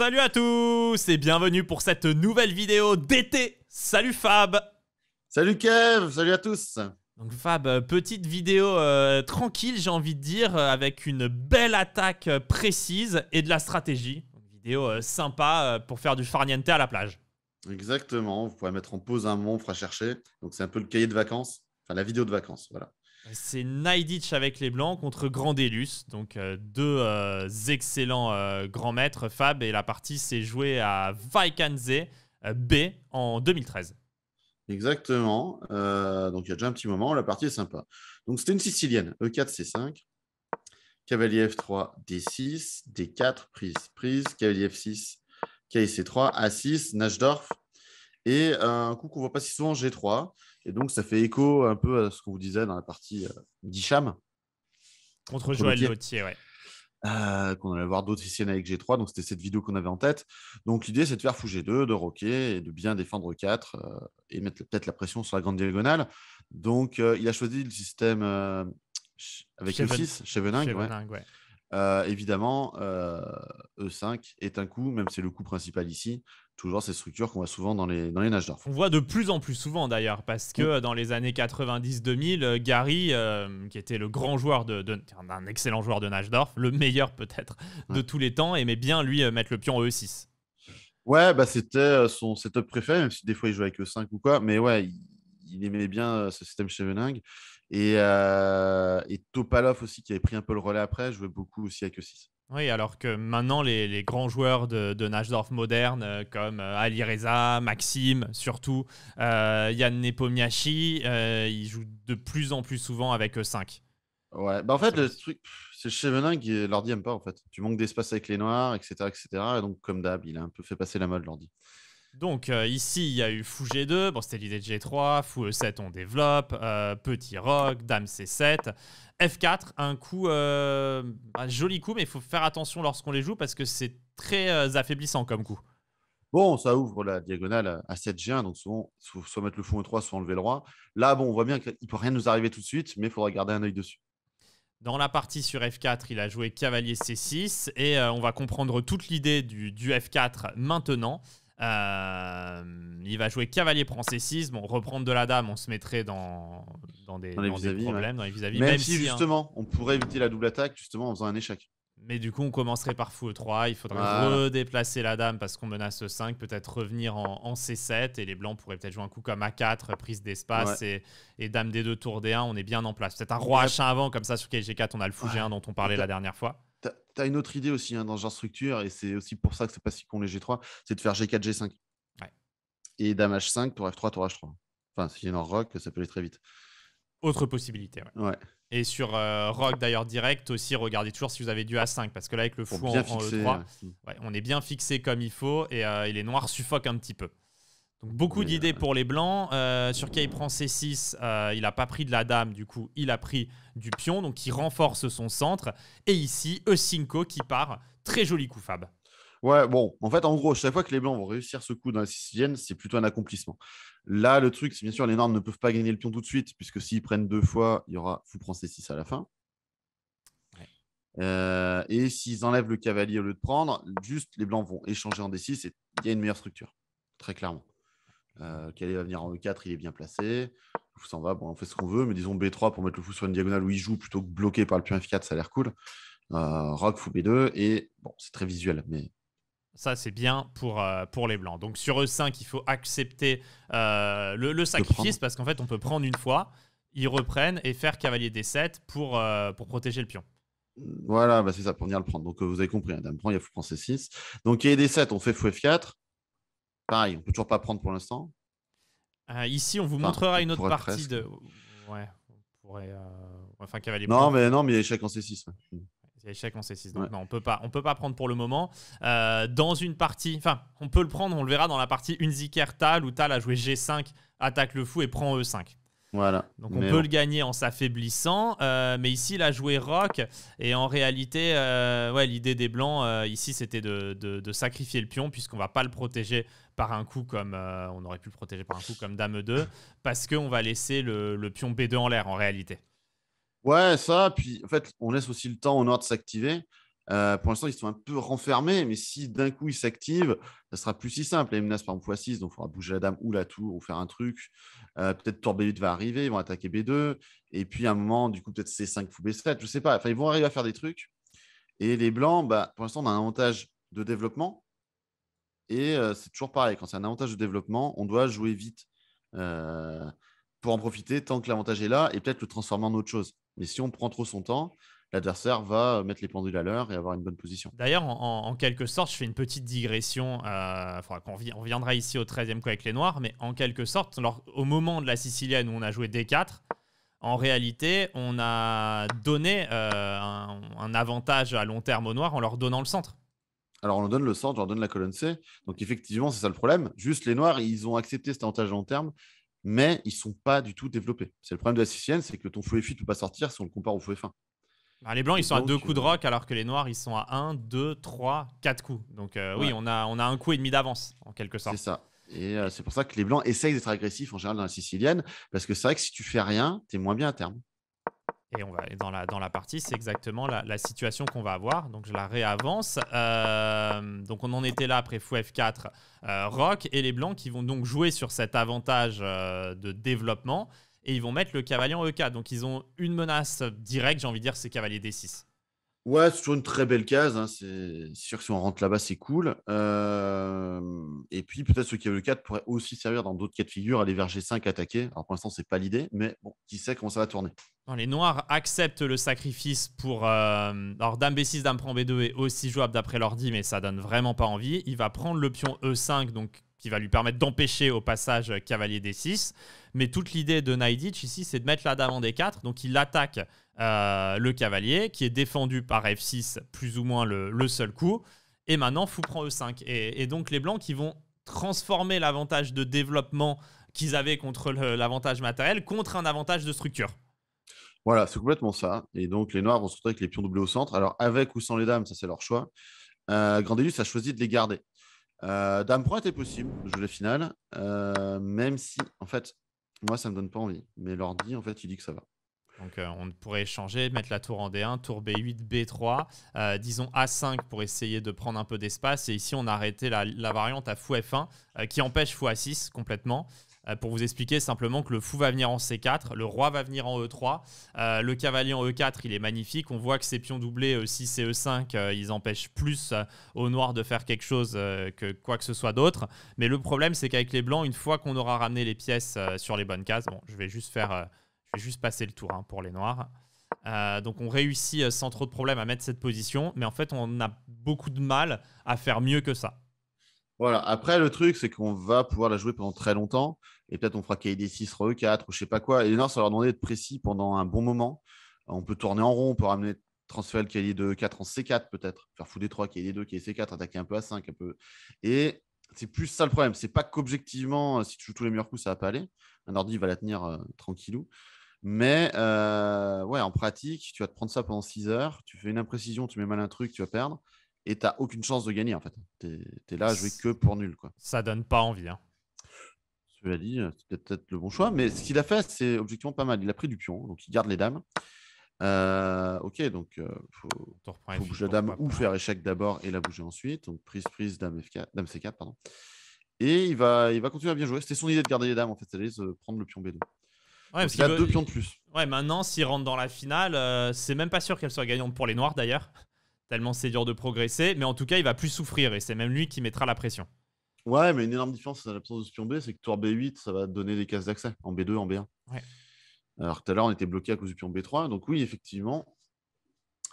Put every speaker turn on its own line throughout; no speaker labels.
Salut à tous et bienvenue pour cette nouvelle vidéo d'été. Salut Fab. Salut Kev, salut à tous. Donc Fab, euh, petite vidéo euh, tranquille, j'ai envie de dire, euh, avec une belle attaque précise et de la stratégie. Une vidéo sympa pour faire du farniente à la plage.
Exactement, vous pourrez mettre en pause un moment, on fera chercher. Donc c'est un peu le cahier de vacances, enfin la vidéo de vacances, voilà.
C'est Naïditch avec les Blancs contre Grandelus, Donc euh, deux euh, excellents euh, grands maîtres, Fab. Et la partie s'est jouée à Vaikanze B en 2013.
Exactement. donc il y a déjà un petit moment, la partie est sympa. Donc c'était une Sicilienne, E4, C5. Cavalier F3, D6, D4, prise, prise. Cavalier F6, c 3 A6, Nashdorf, Et un coup qu'on ne voit pas si souvent, G3. Et donc, ça fait écho un peu à ce qu'on vous disait dans la partie euh, d'Icham.
Contre, Joël Lottier, ouais.
Euh, qu'on allait voir d'autres ici avec G3, donc c'était cette vidéo qu'on avait en tête. Donc l'idée c'est de faire fou G2, de roquer et de bien défendre 4 euh, et mettre peut-être la pression sur la grande diagonale. Donc il a choisi le système avec le 6, Chevening, Chevening, Ouais. Euh, évidemment, E5 euh, e est un coup, même c'est le coup principal ici, toujours ces structures qu'on voit souvent dans les, dans les nages
On voit de plus en plus souvent d'ailleurs, parce mm. que dans les années 90-2000, euh, Gary, qui était le grand joueur, de, un excellent joueur de nage d'or, le meilleur peut-être de tous les temps, aimait bien lui mettre
le pion E6. Ouais, bah, c'était son setup préféré, même si des fois il jouait avec E5 ou quoi, mais ouais, il, aimait bien ce système chez Meningue et, euh, Topalov aussi, qui avait pris un peu le relais après, jouait beaucoup aussi avec 6.
Oui, alors que maintenant, les, grands joueurs de, Nashdorf moderne, euh, comme euh, Ali Reza, Maxime, surtout euh, Yann euh, ils jouent de plus en plus souvent avec 5.
Ouais, bah en fait, le truc, c'est Chevenin qui l'ordi aime pas, en fait. Tu manques d'espace avec les noirs, etc., etc. Et donc, comme d'hab, il a un peu fait passer la mode, l'ordi.
Donc euh, ici, il y a eu Fou G2, bon c'était l'idée de G3, Fou E7 on développe, euh, Petit rock, Dame C7, F4, un coup, euh, un joli coup, mais il faut faire attention lorsqu'on les joue parce que c'est très affaiblissant comme coup.
Bon, ça ouvre la diagonale à 7 G1, donc souvent, soit mettre le fou e 3, soit enlever le roi. Là, bon, on voit bien qu'il ne peut rien nous arriver tout de suite, mais il faudra garder un œil dessus.
Dans la partie sur F4, il a joué cavalier C6 et on va comprendre toute l'idée du F4 maintenant. Euh, il va jouer cavalier prend c6. Bon, reprendre de la dame, on se mettrait dans, dans des, problèmes, dans les vis-à-vis. même, si, hein. justement,
on pourrait éviter la double attaque justement en faisant un échec. Mais
du coup, on commencerait par fou e3. Il faudrait redéplacer la dame parce qu'on menace e5. Peut-être revenir en, c7. Et les blancs pourraient peut-être jouer un coup comme a4, prise d'espace et, et, dame d2, tour d1. On est bien en place. Peut-être un roi h1 avant, comme ça sur kg 4 on a le fou g1 dont on parlait la dernière fois
tu as une autre idée aussi hein, dans ce genre de structure, et c'est aussi pour ça que c'est pas si con les G3, c'est de faire G4, G5. Ouais. Et damage 5 tour F3, tour H3. Enfin, si j'ai rock, ça peut aller très vite.
Autre possibilité, ouais. Et sur euh, Rock d'ailleurs direct aussi, regardez toujours si vous avez du A5, parce que là avec le fou en, E3, e euh, on est bien fixé comme il faut et, euh, il est noir, noirs un petit peu. Donc beaucoup euh, d'idées euh, pour les blancs. Euh, sur K, il prend C6, il n'a pas pris de la dame, du coup, il a pris du pion, donc il renforce son centre. Et ici, e qui part. Très joli coup fab.
Ouais, bon, en fait, en gros, chaque fois que les blancs vont réussir ce coup dans la sicilienne, c'est plutôt un accomplissement. Là, le truc, c'est bien sûr, les normes ne peuvent pas gagner le pion tout de suite, puisque s'ils prennent deux fois, il y aura fou prend C6 à la fin. et s'ils enlèvent le cavalier au lieu de prendre, juste les blancs vont échanger en D6 et il y a une meilleure structure, très clairement. Calais euh, va venir en E4, il est bien placé. On s'en va, bon, on fait ce qu'on veut, mais disons B3 pour mettre le fou sur une diagonale où il joue plutôt que bloqué par le pion F4, ça a l'air cool. Euh, rock, fou B2, et bon, c'est très visuel, mais
ça, c'est bien pour, euh, pour les blancs. Donc sur E5, il faut accepter euh, le, sacrifice parce qu'en fait, on peut prendre une fois, ils reprennent et faire cavalier D7 pour, pour protéger le pion.
Voilà, bah c'est ça, pour venir le prendre. Donc vous avez compris, hein, Dame prend, il y a fou C6. Donc il y a D7, on fait fou F4. Pareil, on peut toujours pas prendre pour l'instant.
Euh, ici, on vous montrera une autre partie de. Ouais, on pourrait. Euh, enfin, cavalier. Non, mais
non, mais il y a échec en C6. Il
y a échec en C6. Donc non, on peut pas, on peut pas prendre pour le moment. Euh, dans une partie, enfin, on peut le prendre, on le verra dans la partie Unziker Tal où Tal a joué G5, attaque le fou et prend E5.
Donc on peut le
gagner en s'affaiblissant, euh, mais ici il a joué rock et en réalité, euh, ouais, l'idée des blancs euh, ici c'était de, sacrifier le pion puisqu'on va pas le protéger par un coup comme on aurait pu le protéger par un coup comme dame 2 parce qu'on va laisser le, le pion B2 en l'air en réalité.
Ouais, ça, puis en fait on laisse aussi le temps au nord de s'activer. Euh, pour l'instant, ils sont un peu renfermés, mais si d'un coup ils s'activent, ça sera plus si simple. Les menaces par exemple x 6, donc il faudra bouger la dame ou la tour ou faire un truc. Euh, peut-être tour B8 va arriver, ils vont attaquer B2. Et puis à un moment, du coup, peut-être C5 fou B7, je ne sais pas. Enfin, ils vont arriver à faire des trucs. Et les blancs, bah, pour l'instant, on a un avantage de développement. Et euh, c'est toujours pareil, quand c'est un avantage de développement, on doit jouer vite pour en profiter tant que l'avantage est là et peut-être le transformer en autre chose. Mais si on prend trop son temps, l'adversaire va euh, mettre les pendules à l'heure et avoir une bonne position.
D'ailleurs, en, quelque sorte, je fais une petite digression. Euh, on, reviendra viendra ici au 13e coup avec les Noirs, mais en quelque sorte, au moment de la Sicilienne où on a joué D4, en réalité, on a donné euh, un,
avantage à long terme aux Noirs en leur donnant le centre. Alors, on leur donne le centre, on leur donne la colonne C. Donc, effectivement, c'est ça le problème. Juste, les Noirs, ils ont accepté cet avantage à long terme mais ils ne sont pas du tout développés. C'est le problème de la Sicilienne, c'est que ton fouet et ne peut pas sortir si on le compare au fouet fin.
Bah, les blancs, ils sont à deux coups de euh, rock, alors que les noirs, ils sont à un, deux, trois, quatre coups. Donc euh, oui, on a, on a un coup et demi d'avance, en quelque sorte. C'est ça.
Et euh, c'est pour ça que les blancs essayent d'être agressifs en général dans la sicilienne, parce que c'est vrai que si tu fais rien, tu es moins bien à terme. Et on va dans la, dans
la partie, c'est exactement la, situation qu'on va avoir. Donc je la réavance. donc on en était là après fou F4 Rock et les blancs qui vont donc jouer sur cet avantage de développement et ils vont mettre le cavalier en E4. Donc ils ont une menace directe, j'ai envie de dire, c'est cavalier D6.
Ouais, c'est toujours une très belle case. Hein. C'est sûr que si on rentre là-bas, c'est cool. Euh, et puis, peut-être ce cavalier E4 pourrait aussi servir dans d'autres cas de figure, aller vers G5 attaquer. Alors pour l'instant, c'est pas l'idée, mais bon, qui sait comment ça va tourner.
les noirs acceptent le sacrifice pour. Euh, alors, dame B6, dame prend B2 est aussi jouable d'après l'ordi, mais ça donne vraiment pas envie. Il va prendre le pion E5, donc qui va lui permettre d'empêcher au passage euh, cavalier D6. Mais toute l'idée de Naiditch ici, c'est de mettre la dame en D4. Donc il attaque euh, le cavalier, qui est défendu par F6, plus ou moins le, seul coup. Et maintenant, fou prend E5. Et, donc les blancs qui vont transformer l'avantage de développement qu'ils avaient contre l'avantage matériel contre un avantage de structure.
Voilà, c'est complètement ça. Et donc, les Noirs vont se retrouver avec les pions doublés au centre. Alors, avec ou sans les dames, ça, c'est leur choix. Euh, Grandelus a choisi de les garder. Euh, dame point était possible, je jeu final, finale, euh, même si, en fait, moi, ça me donne pas envie. Mais l'ordi, en fait, il dit que ça va. Donc euh, on
pourrait échanger, mettre la tour en D1, tour B8, B3, euh, disons A5 pour essayer de prendre un peu d'espace. Et ici, on a arrêté la, variante à fou F1 euh, qui empêche fou A6 complètement. Euh, pour vous expliquer simplement que le fou va venir en C4, le roi va venir en E3, euh, le cavalier en E4, il est magnifique. On voit que ces pions doublés E6 euh, et E5, ils empêchent plus aux noirs de faire quelque chose que quoi que ce soit d'autre. Mais le problème, c'est qu'avec les blancs, une fois qu'on aura ramené les pièces sur les bonnes cases, bon, je vais juste faire, je vais juste passer le tour hein, pour les noirs. donc on réussit sans trop de problèmes à mettre cette position, mais en fait on a beaucoup de mal à faire mieux que ça.
Voilà. Après, le truc, c'est qu'on va pouvoir la jouer pendant très longtemps. Et peut-être on fera KD6 re 4 ou je sais pas quoi. Et non, ça leur demander d'être précis pendant un bon moment. On peut tourner en rond, on peut ramener transférer le kd de 4 en C4 peut-être, faire fou des 3, kd 2, kd C4, attaquer un peu à 5 un peu. Et c'est plus ça le problème. C'est pas qu'objectivement, euh, si tu joues tous les meilleurs coups, ça va pas aller. Un ordi va la tenir euh, tranquillou. Mais euh, ouais, en pratique, tu vas te prendre ça pendant 6 heures, tu fais une imprécision, tu mets mal un truc, tu vas perdre et t'as aucune chance de gagner en fait. tu es là à jouer que pour nul
quoi. Ça donne pas envie. Hein.
Cela dit, euh, c'est peut-être le bon choix, mais ce qu'il a fait, c'est objectivement pas mal. Il a pris du pion, donc il garde les dames. Euh, ok, donc il euh, faut, bouger la dame ou faire échec d'abord et la bouger ensuite. Donc prise, prise, dame, F4, dame C4, pardon. Et il va, il va continuer à bien jouer. C'était son idée de garder les dames en fait, c'est se prendre le pion B2.
il, a deux pions de plus. Ouais, maintenant, s'il rentre dans la finale, c'est même pas sûr qu'elle soit gagnante pour les noirs d'ailleurs tellement c'est dur de progresser. Mais en tout cas, il va plus souffrir et c'est même lui qui mettra la pression.
Ouais, mais une énorme différence dans l'absence de pion B, c'est que tour B8, ça va donner des cases d'accès en B2, en B1. Alors tout à l'heure, on était bloqué à cause du pion B3. Donc oui, effectivement,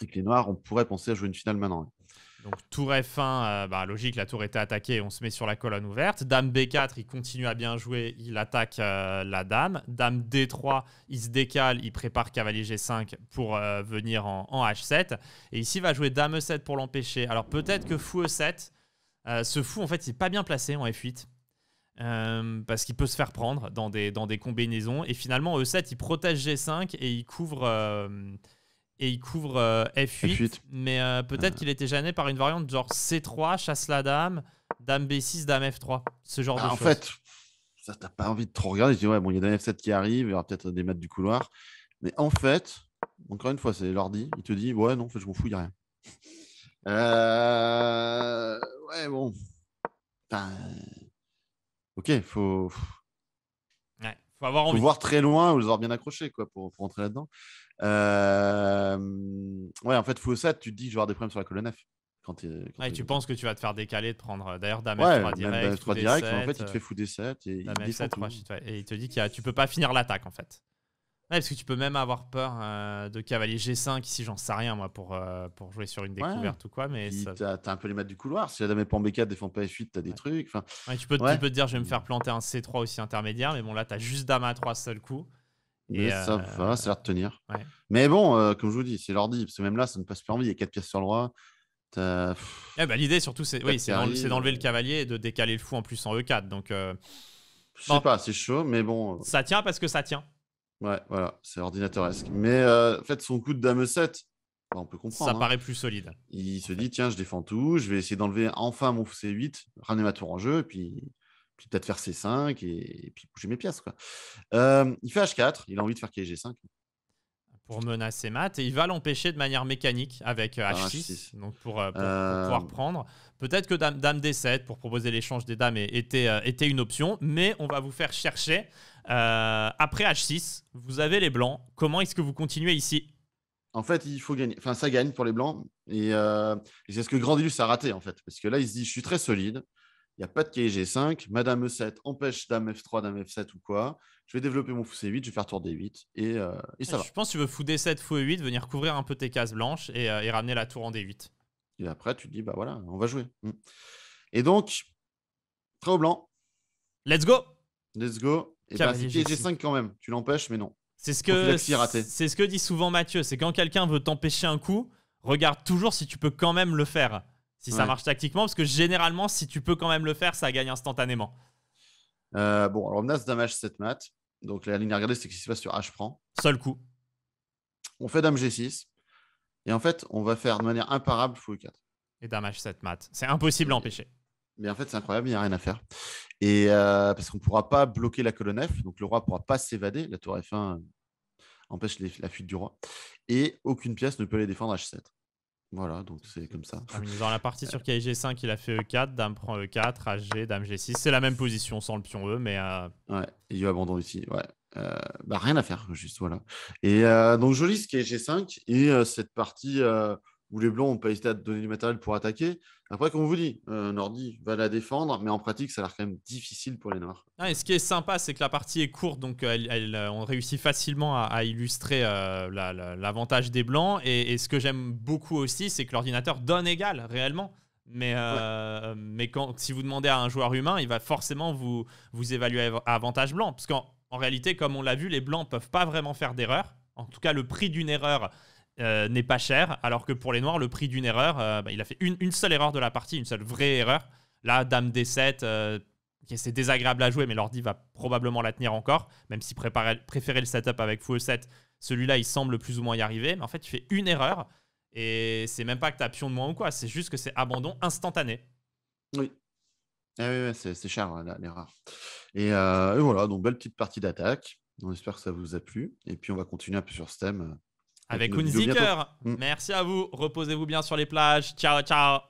avec les Noirs, on pourrait penser à jouer une finale maintenant.
Donc tour F1, euh, bah, logique, la tour était attaquée, on se met sur la colonne ouverte. Dame B4, il continue à bien jouer, il attaque euh, la dame. Dame D3, il se décale, il prépare cavalier G5 pour euh, venir en, H7. Et ici, il va jouer dame E7 pour l'empêcher. Alors peut-être que fou E7, ce fou, en fait, il n'est pas bien placé en F8. parce qu'il peut se faire prendre dans des, dans des combinaisons. Et finalement, E7, il protège G5 et il couvre et
il couvre euh, F8, mais euh, peut-être euh.
qu'il était gêné par une variante genre C3, chasse la dame, dame B6, dame F3, ce genre bah, de en choses. En fait,
ça t'as pas envie de trop regarder. Tu dis, ouais, bon, il y a dame F7 qui arrive, il y aura peut-être des maths du couloir. Mais en fait, encore une fois, c'est l'ordi, il te dit, ouais, non, en fait, je m'en fous, il n'y a rien. Ouais, bon. OK Ok, faut. Ouais,
faut avoir envie. Faut voir très
loin ou les avoir bien accrochés quoi, pour, pour rentrer là-dedans. Ouais, en fait, fou 7 tu te dis, je vais avoir des problèmes sur la colonne F. Quand, ah,
tu penses que tu vas te faire décaler de prendre euh, d'ailleurs Dame ouais, 3 direct, 3 direct en fait il te fait euh, fou des 7 et Dame il, 7, et il te dit que a... tu peux pas finir l'attaque en fait Ouais, parce que tu peux même avoir peur euh, de cavalier G5 ici, j'en sais rien moi pour, pour jouer sur une découverte ou quoi. Mais t'as, un peu les maths du couloir. Si la dame est pas en
B4, défend pas F8, t'as des trucs. Enfin,
tu peux, tu peux te dire, je vais me faire mmh. planter un C3 aussi intermédiaire, mais bon là t'as juste dame à 3 seul coup. Mais ça
va, euh, ça a l'air de tenir. Mais bon, euh, comme je vous dis, c'est l'ordi, parce que même là, ça ne passe plus envie. Il y a 4 pièces sur le roi. eh
ben, L'idée surtout, c'est oui, d'enlever le euh. cavalier et de décaler le fou en plus en E4. Donc, Je ne
sais pas, c'est chaud, mais bon.
Ça tient parce que ça tient.
Ouais, voilà, c'est ordinateuresque. Mais en fait, son coup de dame 7, bah, on peut comprendre. Ça hein. paraît plus solide. Il se dit, tiens, je défends tout, je vais essayer d'enlever enfin mon fou C8, ramener ma tour en jeu, et puis puis peut-être faire C5 et, puis bouger mes pièces. Quoi. il fait H4, il a envie de faire Kg 5
Pour menacer Matt. et il va l'empêcher de manière mécanique avec H6, euh, ah, donc pour, euh, pouvoir prendre. Peut-être que dame, D7 pour proposer l'échange des dames était, euh, était une option, mais on va vous faire chercher. après H6, vous avez les blancs. Comment est-ce que vous continuez ici
en fait, il faut gagner. Enfin, ça gagne pour les blancs. Et, c'est ce que Grandilus a raté, en fait. Parce que là, il se dit, je suis très solide il n'y a pas de kg 5 Madame E7 empêche Dame F3, Dame F7 ou quoi. Je vais développer mon fou C8, je vais faire tour D8 euh, et, ça va. Je
pense que tu veux fou D7, fou E8, venir couvrir un peu tes cases blanches et, euh, ramener la tour en D8.
Et après, tu te dis, bah voilà, on va jouer. Mm. Et donc, très au blanc. Let's go Let's go. Et eh ben, G5 quand même, tu l'empêches, mais non. C'est ce, que, c'est
ce que dit souvent Mathieu, c'est quand quelqu'un veut t'empêcher un coup, regarde toujours si tu peux quand même le faire si ça marche tactiquement, parce que généralement, si tu peux quand même le faire, ça gagne instantanément.
Euh, bon, alors menace dame h 7 mat. Donc la ligne à regarder, c'est ce qui se passe sur H prend. Seul coup. On fait Dame G6. Et en fait, on va faire de manière imparable fou 4. Et Dame H7 mat. C'est impossible à empêcher. Mais en fait, c'est incroyable, il n'y a rien à faire. Et euh, parce qu'on ne pourra pas bloquer la colonne F, donc le roi ne pourra pas s'évader. La tour F1 empêche la fuite du roi. Et aucune pièce ne peut les défendre H7. Voilà, donc c'est comme ça.
Dans ah, la partie sur euh. kg 5 il a fait E4, Dame prend E4, HG, Dame G6. C'est la même position sans le pion E, mais. Euh,
ouais, il y a eu abandon ici, ouais. Euh, bah, rien à faire, juste voilà. Et donc joli ce kg 5 et cette partie où les Blancs n'ont pas hésité à donner du matériel pour attaquer. Après, comme on vous dit, euh, Nordi va la défendre, mais en pratique, ça a l'air quand même difficile pour les Noirs.
Ah, et ce qui est sympa, c'est que la partie est courte, donc euh, elle, euh, on réussit facilement à, illustrer euh, l'avantage des Blancs. Et, ce que j'aime beaucoup aussi, c'est que l'ordinateur donne égal, réellement. Mais, mais quand, si vous demandez à un joueur humain, il va forcément vous, vous évaluer à avantage blanc. Parce qu'en réalité, comme on l'a vu, les Blancs ne peuvent pas vraiment faire d'erreur. En tout cas, le prix d'une erreur euh, n'est pas cher, alors que pour les noirs, le prix d'une erreur, euh, bah, il a fait une, seule erreur de la partie, une seule vraie erreur. Là, Dame D7, euh, c'est désagréable à jouer, mais l'ordi va probablement la tenir encore, même si préférer le setup avec Fou 7 celui-là, il semble plus ou moins y arriver. Mais en fait, tu fais une erreur, et c'est même pas que tu pion de moins ou quoi, c'est juste que c'est abandon instantané.
Oui, ah c'est cher, hein, l'erreur. Et, et, voilà, donc belle petite partie d'attaque. On espère que ça vous a plu. Et puis, on va continuer un peu sur ce thème avec Hunziker. Mm.
Merci à vous. Reposez-vous bien sur les plages. Ciao, ciao.